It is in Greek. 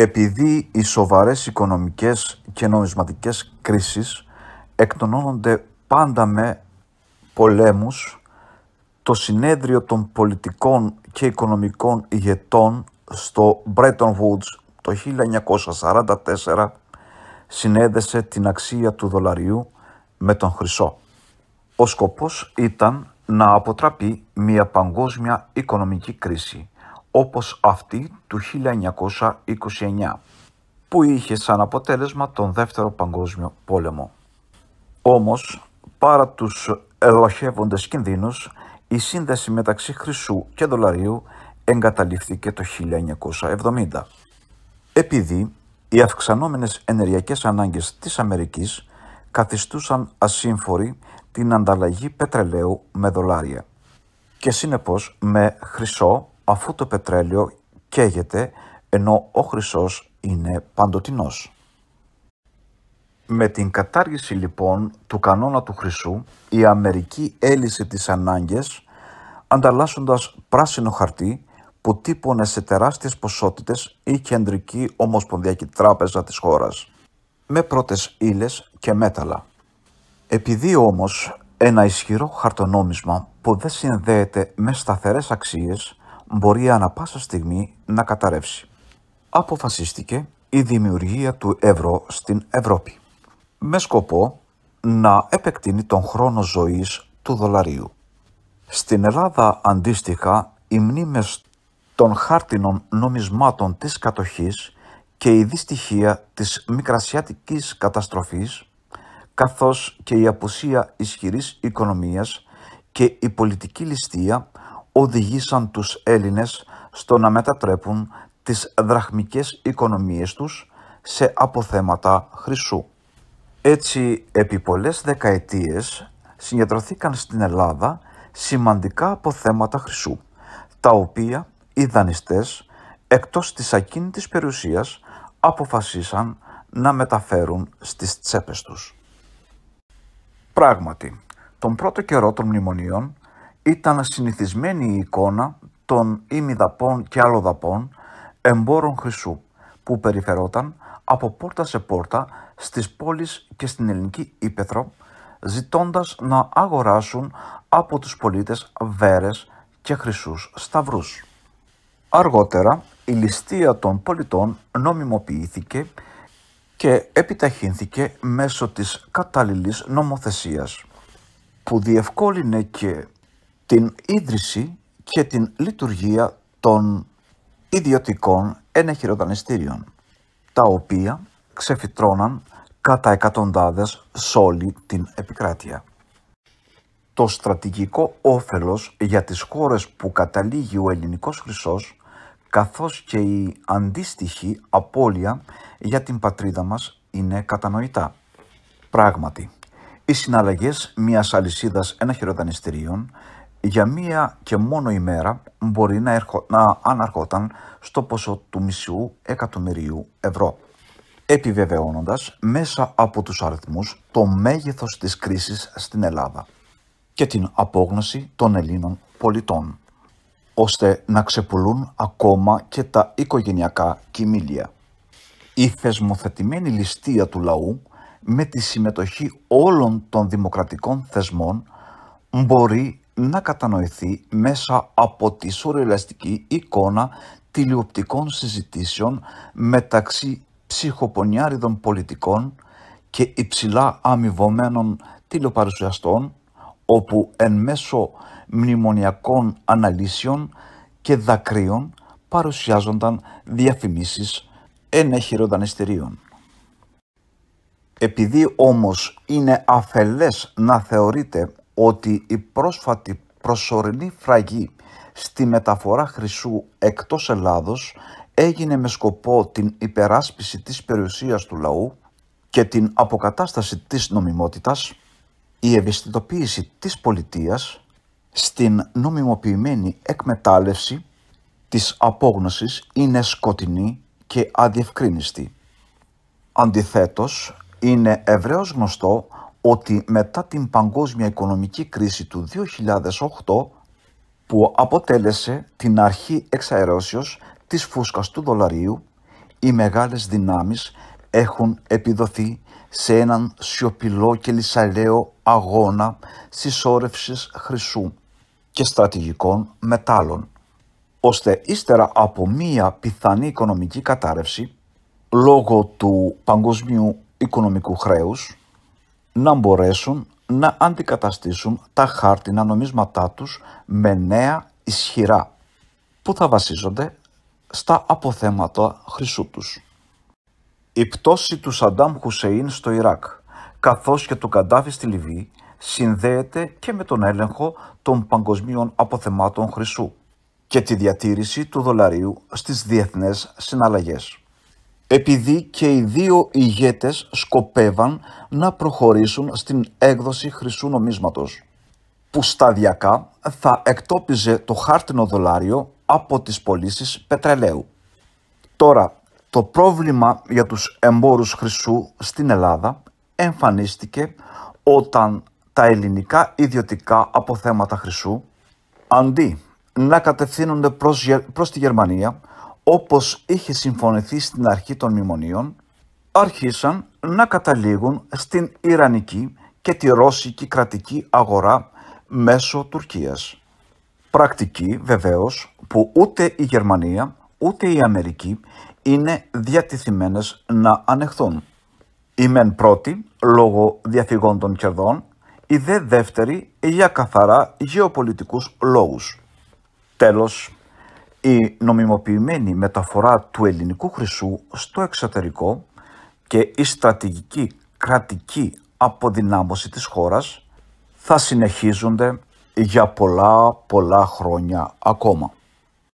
επειδή οι σοβαρές οικονομικές και νομισματικές κρίσεις εκτονώνονται πάντα με πολέμους, το συνέδριο των πολιτικών και οικονομικών ηγετών στο Bretton Woods το 1944 συνέδεσε την αξία του δολαριού με τον χρυσό. Ο σκοπός ήταν να αποτραπεί μια παγκόσμια οικονομική κρίση όπως αυτή του 1929 που είχε σαν αποτέλεσμα τον Δεύτερο Παγκόσμιο Πόλεμο. Όμως, παρά τους ελοχεύοντες κινδύνους, η σύνδεση μεταξύ χρυσού και δολαρίου εγκαταλείφθηκε το 1970. Επειδή οι αυξανόμενες ενεργειακές ανάγκες της Αμερικής καθιστούσαν ασύμφορη την ανταλλαγή πετρελαίου με δολάρια και συνεπώς με χρυσό αφού το πετρέλαιο καίγεται ενώ ο χρυσός είναι παντοτινός. Με την κατάργηση λοιπόν του κανόνα του χρυσού, η Αμερική έλυσε τις ανάγκες ανταλλάσσοντας πράσινο χαρτί που τύπωνε σε τεράστιες ποσότητες η κεντρική ομοσπονδιακή τράπεζα της χώρας, με πρώτες ύλες και μέταλλα. Επειδή όμως ένα ισχυρό χαρτονόμισμα που δεν συνδέεται με σταθερές αξίες μπορεί ανα πάσα στιγμή να καταρρεύσει. Αποφασίστηκε η δημιουργία του ευρώ στην Ευρώπη με σκοπό να επεκτείνει τον χρόνο ζωής του δολαρίου. Στην Ελλάδα αντίστοιχα οι μνήμες των χάρτινων νομισμάτων της κατοχής και η δυστυχία της μικρασιατικής καταστροφής καθώς και η απουσία ισχυρής οικονομίας και η πολιτική ληστεία οδηγήσαν τους Έλληνες στο να μετατρέπουν τις δραχμικές οικονομίες τους σε αποθέματα χρυσού. Έτσι, επί πολλές δεκαετίες συγκεντρωθήκαν στην Ελλάδα σημαντικά αποθέματα χρυσού, τα οποία οι δανειστές, εκτός της ακίνητης περιουσίας, αποφασίσαν να μεταφέρουν στις τσέπες τους. Πράγματι, τον πρώτο καιρό των μνημονίων ήταν συνηθισμένη η εικόνα των ημιδαπών και αλλοδαπών εμπόρων χρυσού που περιφερόταν από πόρτα σε πόρτα στις πόλεις και στην ελληνική ύπεθρο ζητώντας να αγοράσουν από τους πολίτες βέρες και χρυσούς σταυρούς. Αργότερα η ληστεία των πολιτών νομιμοποιήθηκε και επιταχύνθηκε μέσω της κατάλληλης νομοθεσίας που διευκόλυνε και την ίδρυση και την λειτουργία των ιδιωτικών ενεχειροδανειστήριων, τα οποία ξεφυτρώναν κατά εκατοντάδες σε όλη την επικράτεια. Το στρατηγικό όφελος για τις χώρες που καταλήγει ο ελληνικός χρυσός καθώς και η αντίστοιχη απώλεια για την πατρίδα μας είναι κατανοητά. Πράγματι, οι συναλλαγές μιας αλυσίδας χειροδανιστήριων για μία και μόνο ημέρα μπορεί να, ερχο... να αναρχόταν στο ποσό του μισού εκατομμυρίου ευρώ. Επιβεβαιώνοντας μέσα από τους αριθμούς το μέγεθος της κρίσης στην Ελλάδα και την απόγνωση των Ελλήνων πολιτών, ώστε να ξεπουλούν ακόμα και τα οικογενειακά κοιμήλια. Η θεσμοθετημένη ληστεία του λαού με τη συμμετοχή όλων των δημοκρατικών θεσμών μπορεί να κατανοηθεί μέσα από τη σουρεαλιστική εικόνα τηλεοπτικών συζητήσεων μεταξύ ψυχοπονιάριδων πολιτικών και υψηλά αμοιβωμένων τηλεοπαρουσιαστών όπου εν μέσω μνημονιακών αναλύσεων και δακρύων παρουσιάζονταν διαφημίσεις δανειστηρίων. Επειδή όμως είναι αφελές να θεωρείται ότι η πρόσφατη προσωρινή φραγή στη μεταφορά χρυσού εκτός Ελλάδος έγινε με σκοπό την υπεράσπιση της περιουσίας του λαού και την αποκατάσταση της νομιμότητας, η ευαισθητοποίηση της πολιτείας στην νομιμοποιημένη εκμετάλλευση της απόγνωσης είναι σκοτεινή και αδιευκρίνηστη. Αντιθέτως, είναι ευρέως γνωστό ότι μετά την παγκόσμια οικονομική κρίση του 2008 που αποτέλεσε την αρχή εξαερώσεως της φούσκας του δολαρίου οι μεγάλες δυνάμεις έχουν επιδοθεί σε έναν σιωπηλό και λυσαλαίο αγώνα συσσόρευσης χρυσού και στρατηγικών μετάλλων, ώστε ύστερα από μία πιθανή οικονομική κατάρρευση, λόγω του παγκοσμίου οικονομικού χρέους, να μπορέσουν να αντικαταστήσουν τα χάρτινα νομίσματά τους με νέα ισχυρά που θα βασίζονται στα αποθέματα χρυσού τους. Η πτώση του Σαντάμ Χουσεϊν στο Ιράκ καθώς και του Καντάφη στη Λιβύη συνδέεται και με τον έλεγχο των παγκοσμίων αποθεμάτων χρυσού και τη διατήρηση του δολαρίου στις διεθνές συναλλαγές επειδή και οι δύο ηγέτες σκοπεύαν να προχωρήσουν στην έκδοση χρυσού νομίσματος, που σταδιακά θα εκτόπιζε το χάρτινο δολάριο από τις πωλήσεις πετρελαίου. Τώρα, το πρόβλημα για τους εμπόρους χρυσού στην Ελλάδα εμφανίστηκε όταν τα ελληνικά ιδιωτικά αποθέματα χρυσού, αντί να κατευθύνονται προς, προς τη Γερμανία, όπως είχε συμφωνηθεί στην αρχή των μνημονίων, άρχισαν να καταλήγουν στην Ιρανική και τη Ρώσικη κρατική αγορά μέσω Τουρκίας. Πρακτική βεβαίως που ούτε η Γερμανία ούτε η Αμερική είναι διατηθειμένες να ανεχθούν. Η μεν πρώτη λόγω διαφυγών των κερδών, η δε δεύτερη για καθαρά γεωπολιτικούς λόγους. Τέλος, η νομιμοποιημένη μεταφορά του ελληνικού χρυσού στο εξωτερικό και η στρατηγική κρατική αποδυνάμωση της χώρας θα συνεχίζονται για πολλά πολλά χρόνια ακόμα.